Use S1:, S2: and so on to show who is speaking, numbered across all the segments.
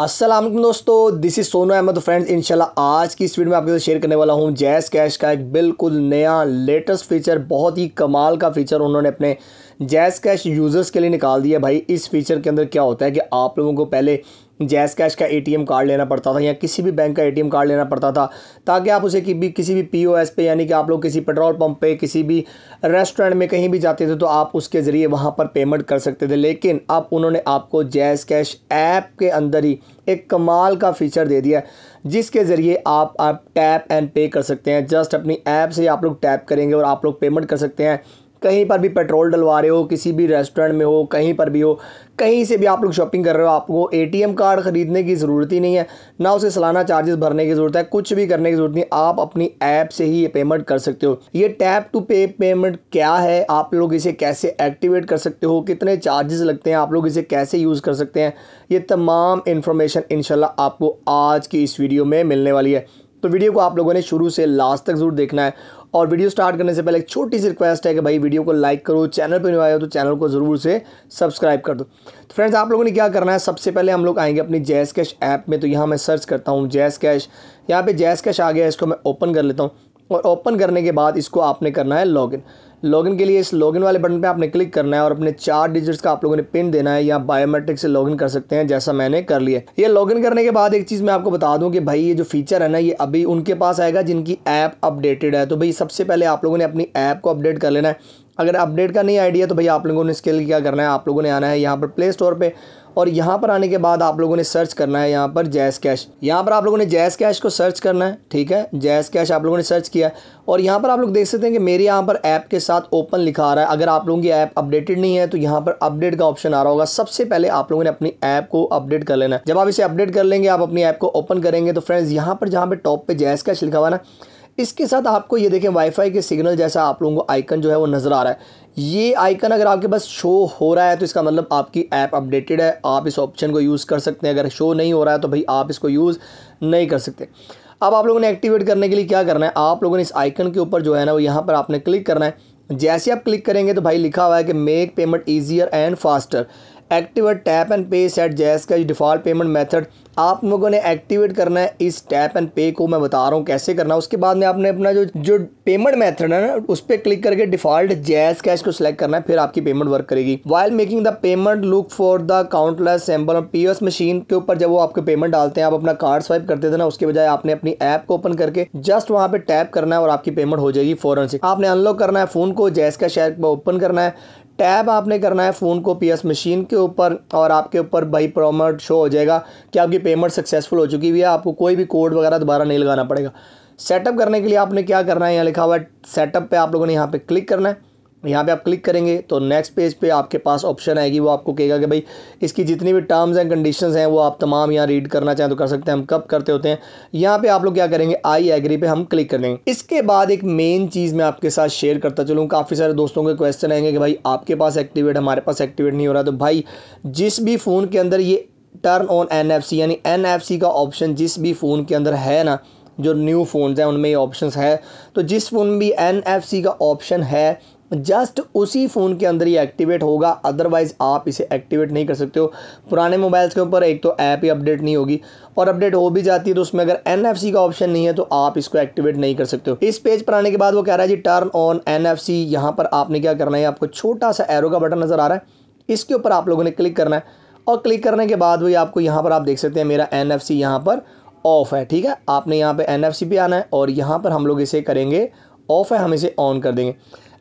S1: असलम दोस्तों this is Sonu Ahmad friends इनशाला आज की इस वीडियो में आपके साथ शेयर करने वाला हूँ जैस कैश का एक बिल्कुल नया लेटेस्ट फीचर बहुत ही कमाल का फीचर उन्होंने अपने जैस कैश यूज़र्स के लिए निकाल दिया भाई इस फीचर के अंदर क्या होता है कि आप लोगों को पहले जैस कैश का एटीएम कार्ड लेना पड़ता था या किसी भी बैंक का एटीएम कार्ड लेना पड़ता था ताकि आप उसे कि भी किसी भी पीओएस पे यानी कि आप लोग किसी पेट्रोल पंप पे किसी भी रेस्टोरेंट में कहीं भी जाते थे तो आप उसके ज़रिए वहाँ पर पेमेंट कर सकते थे लेकिन अब उन्होंने आपको जैस कैश ऐप के अंदर ही एक कमाल का फीचर दे दिया जिसके ज़रिए आप आप टैप एंड पे कर सकते हैं जस्ट अपनी ऐप से आप लोग टैप करेंगे और आप लोग पेमेंट कर सकते हैं कहीं पर भी पेट्रोल डलवा रहे हो किसी भी रेस्टोरेंट में हो कहीं पर भी हो कहीं से भी आप लोग शॉपिंग कर रहे हो आपको एटीएम कार्ड ख़रीदने की ज़रूरत ही नहीं है ना उसे सालाना चार्जेस भरने की ज़रूरत है कुछ भी करने की ज़रूरत नहीं आप अपनी ऐप से ही ये पेमेंट कर सकते हो ये टैप टू पे पेमेंट क्या है आप लोग इसे कैसे एक्टिवेट कर सकते हो कितने चार्जेस लगते हैं आप लोग इसे कैसे यूज़ कर सकते हैं ये तमाम इन्फॉर्मेशन इन आपको आज की इस वीडियो में मिलने वाली है तो वीडियो को आप लोगों ने शुरू से लास्ट तक जरूर देखना है और वीडियो स्टार्ट करने से पहले एक छोटी सी रिक्वेस्ट है कि भाई वीडियो को लाइक करो चैनल पर नहीं आए हो तो चैनल को ज़रूर से सब्सक्राइब कर दो तो फ्रेंड्स आप लोगों ने क्या करना है सबसे पहले हम लोग आएंगे अपनी जैस कैश ऐप में तो यहाँ मैं सर्च करता हूँ जैस कैश यहाँ पर जैस कैश आ गया इसको मैं ओपन कर लेता हूँ और ओपन करने के बाद इसको आपने करना है लॉगिन लॉगिन के लिए इस लॉगिन वाले बटन पे आपने क्लिक करना है और अपने चार डिजिट्स का आप लोगों ने पिन देना है या बायोमेट्रिक से लॉगिन कर सकते हैं जैसा मैंने कर लिया ये लॉगिन करने के बाद एक चीज़ मैं आपको बता दूं कि भाई ये जो फीचर है ना ये अभी उनके पास आएगा जिनकी ऐप अपडेटेड है तो भाई सबसे पहले आप लोगों ने अपनी ऐप को अपडेट कर लेना है अगर अपडेट का नहीं आइडिया तो भाई आप लोगों ने इसके लिए क्या करना है आप लोगों ने आना है यहाँ पर प्ले स्टोर पर और यहाँ पर आने के बाद आप लोगों ने सर्च करना है यहाँ पर जैस कैश यहाँ पर आप लोगों ने जैस कैश को सर्च करना है ठीक है जैस कैश आप लोगों ने सर्च किया और यहाँ पर आप लोग देख सकते हैं कि मेरे यहाँ पर ऐप के साथ ओपन लिखा आ रहा है अगर आप लोगों की ऐप अपडेटेड नहीं है तो यहाँ पर अपडेट का ऑप्शन आ रहा होगा सबसे पहले आप लोगों ने अपनी ऐप को अपडेट कर लेना है जब आप इसे अपडेट कर लेंगे आप अपनी ऐप को ओपन करेंगे तो फ्रेंड्स यहाँ पर जहाँ पर टॉप पर जैस कैश लिखा हुआ ना इसके साथ आपको ये देखें वाईफाई के सिग्नल जैसा आप लोगों को आइकन जो है वो नज़र आ रहा है ये आइकन अगर आपके पास शो हो रहा है तो इसका मतलब आपकी ऐप अपडेटेड है आप इस ऑप्शन को यूज़ कर सकते हैं अगर शो नहीं हो रहा है तो भाई आप इसको यूज़ नहीं कर सकते अब आप लोगों ने एक्टिवेट करने के लिए क्या करना है आप लोगों ने इस आइकन के ऊपर जो है ना वो यहाँ पर आपने क्लिक करना है जैसे आप क्लिक करेंगे तो भाई लिखा हुआ है कि make payment easier and faster activate tap and pay set जैस का डिफ़ॉल्ट पेमेंट मेथड आप लोगों ने एक्टिवेट करना है इस टैप एंड पे को मैं बता रहा हूँ कैसे करना है उसके बाद में आपने अपना जो जो पेमेंट मेथड है ना उस पर क्लिक करके डिफ़ॉल्ट जैस कैश को सिलेक्ट करना है फिर आपकी पेमेंट वर्क करेगी while making the payment look for the contactless symbol P machine के ऊपर जब वो आपके पेमेंट डालते हैं आप अपना कार्ड स्वाइप करते थे ना उसके बजाय आपने अपनी ऐप को ओपन करके जस्ट वहाँ पर टैप करना है और आपकी पेमेंट हो जाएगी फ़ौरन से आपने अनलॉक करना है फ़ोन को जैस कैश ऐप ओपन करना है टैब आपने करना है फ़ोन को पीएस मशीन के ऊपर और आपके ऊपर बाई प्रोमोट शो हो जाएगा कि आपकी पेमेंट सक्सेसफुल हो चुकी हुई है आपको कोई भी कोड वगैरह दोबारा नहीं लगाना पड़ेगा सेटअप करने के लिए आपने क्या करना है यहाँ लिखा हुआ है सेटअप पे आप लोगों ने यहाँ पे क्लिक करना है यहाँ पे आप क्लिक करेंगे तो नेक्स्ट पेज पे आपके पास ऑप्शन आएगी वो आपको कहेगा कि भाई इसकी जितनी भी टर्म्स एंड कंडीशंस हैं वो आप तमाम यहाँ रीड करना चाहें तो कर सकते हैं हम कब करते होते हैं यहाँ पे आप लोग क्या करेंगे आई एग्री पे हम क्लिक कर देंगे इसके बाद एक मेन चीज़ मैं आपके साथ शेयर करता चलूँ काफ़ी सारे दोस्तों के क्वेश्चन आएंगे कि भाई आपके पास एक्टिवेट हमारे पास एक्टिवेट नहीं हो रहा तो भाई जिस भी फ़ोन के अंदर ये टर्न ऑन एन यानी एन का ऑप्शन जिस भी फ़ोन के अंदर है ना जो न्यू फ़ोन्स हैं उनमें ये ऑप्शंस है तो जिस फ़ोन में भी एन का ऑप्शन है जस्ट उसी फ़ोन के अंदर ही एक्टिवेट होगा अदरवाइज़ आप इसे एक्टिवेट नहीं कर सकते हो पुराने मोबाइल्स के ऊपर एक तो ऐप ही अपडेट नहीं होगी और अपडेट हो भी जाती है तो उसमें अगर एन का ऑप्शन नहीं है तो आप इसको एक्टिवेट नहीं कर सकते हो इस पेज पर आने के बाद वो कह रहा है जी टर्न ऑन एन एफ यहाँ पर आपने क्या करना है आपको छोटा सा एरो का बटन नज़र आ रहा है इसके ऊपर आप लोगों ने क्लिक करना है और क्लिक करने के बाद वही आपको यहाँ पर आप देख सकते हैं मेरा एन एफ यहाँ पर ऑफ़ है ठीक है आपने यहाँ पर एन एफ आना है और यहाँ पर हम लोग इसे करेंगे ऑफ़ है हम इसे ऑन कर देंगे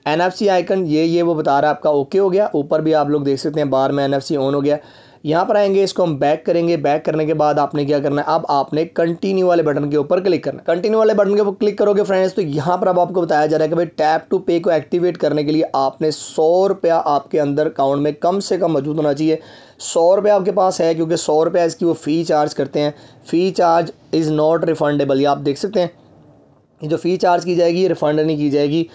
S1: एन सी आइकन ये ये वो बता रहा है आपका ओके हो गया ऊपर भी आप लोग देख सकते हैं बार में एन एफ सी ऑन हो गया यहाँ पर आएंगे इसको हम बैक करेंगे बैक करने के बाद आपने क्या करना है अब आपने कंटिन्यू वाले बटन के ऊपर क्लिक करना है कंटिन्यू वाले बटन के ऊपर क्लिक करोगे फ्रेंड्स तो यहाँ पर अब आपको बताया जा रहा है कि भाई टैप टू पे को एक्टिवेट करने के लिए आपने सौ रुपया आपके अंदर अकाउंट में कम से कम मौजूद होना चाहिए सौ रुपया आपके पास है क्योंकि सौ रुपया इसकी वो फ़ी चार्ज करते हैं fee charge is not refundable ये आप देख सकते हैं जो फ़ी चार्ज की जाएगी ये रिफ़ंड नहीं की जाएगी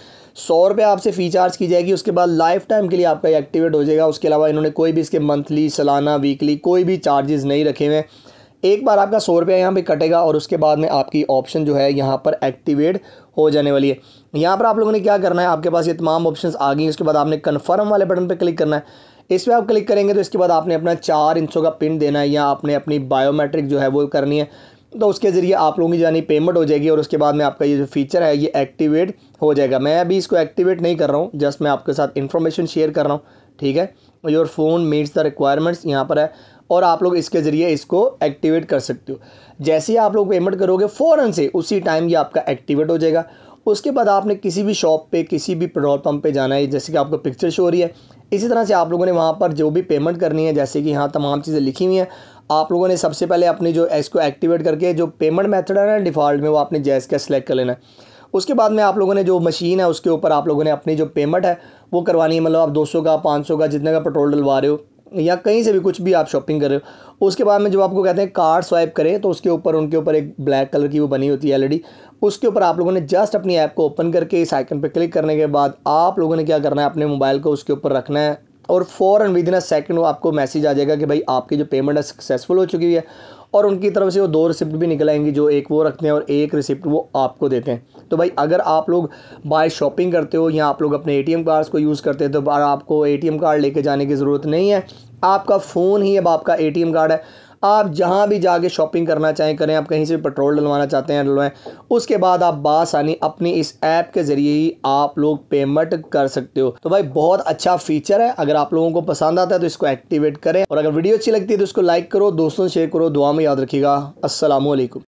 S1: सौ रुपये आपसे फ़ी चार्ज की जाएगी उसके बाद लाइफ टाइम के लिए आपका ये एक्टिवेट हो जाएगा उसके अलावा इन्होंने कोई भी इसके मंथली सालाना वीकली कोई भी चार्जेस नहीं रखे हुए हैं एक बार आपका सौ रुपया यहाँ पर कटेगा और उसके बाद में आपकी ऑप्शन जो है यहाँ पर एक्टिवेट हो जाने वाली है यहाँ पर आप लोगों ने क्या करना है आपके पास ये तमाम ऑप्शन आ गई उसके बाद आपने कन्फर्म वाले बटन पर क्लिक करना है इस पर आप क्लिक करेंगे तो इसके बाद आपने अपना चार इंचों का पिन देना है या आपने अपनी बायोमेट्रिक जो है वो करनी है तो उसके ज़रिए आप लोगों की जानी पेमेंट हो जाएगी और उसके बाद में आपका ये जो फीचर है ये एक्टिवेट हो जाएगा मैं अभी इसको एक्टिवेट नहीं कर रहा हूँ जस्ट मैं आपके साथ इन्फॉर्मेशन शेयर कर रहा हूँ ठीक है your phone meets the requirements यहाँ पर है और आप लोग इसके ज़रिए इसको एक्टिवेट कर सकते हो जैसे ही आप लोग पेमेंट करोगे फ़ौर से उसी टाइम ये आपका एक्टिवेट हो जाएगा उसके बाद आपने किसी भी शॉप पर किसी भी पेट्रोल पम्प पर जाना है जैसे कि आपको पिक्चर शो हो रही है इसी तरह से आप लोगों ने वहाँ पर जो भी पेमेंट करनी है जैसे कि यहाँ तमाम चीज़ें लिखी हुई हैं आप लोगों ने सबसे पहले अपनी जो इसको एक्टिवेट करके जो पेमेंट मेथड है ना डिफ़ॉल्ट में वो आपने जैस का सिलेक्ट कर लेना है उसके बाद में आप लोगों ने जो मशीन है उसके ऊपर आप लोगों ने अपनी जो पेमेंट है वो करवानी है मतलब आप 200 का 500 का जितने का पेट्रोल डलवा रहे हो या कहीं से भी कुछ भी आप शॉपिंग कर रहे हो उसके बाद में जब आपको कहते हैं कार्ड स्वाइप करें तो उसके ऊपर उनके ऊपर एक ब्लैक कलर की वो बनी होती है एलईडी उसके ऊपर आप लोगों ने जस्ट अपनी ऐप को ओपन करके इस आइकन पर क्लिक करने के बाद आप लोगों ने क्या करना है अपने मोबाइल को उसके ऊपर रखना है और फ़ौर विद इन अ सेकेंड वो आपको मैसेज आ जाएगा कि भाई आपकी जो पेमेंट है सक्सेसफुल हो चुकी है और उनकी तरफ से वो दो रिसिप्ट भी निकल आएंगी जो एक वो रखते हैं और एक रिसिप्ट वो आपको देते हैं तो भाई अगर आप लोग बाय शॉपिंग करते हो या आप लोग अपने एटीएम कार्ड्स को यूज़ करते हैं तो आपको एटीएम कार्ड लेके जाने की ज़रूरत नहीं है आपका फ़ोन ही अब आपका एटीएम कार्ड है आप जहाँ भी जाके शॉपिंग करना चाहें करें आप कहीं से पेट्रोल डलवाना चाहते हैं डलवाएं उसके बाद आप बासानी अपनी इस ऐप के ज़रिए ही आप लोग पेमेंट कर सकते हो तो भाई बहुत अच्छा फीचर है अगर आप लोगों को पसंद आता है तो इसको एक्टिवेट करें और अगर वीडियो अच्छी लगती है तो उसको लाइक करो दोस्तों शेयर करो दुआ में याद रखिएगा असलम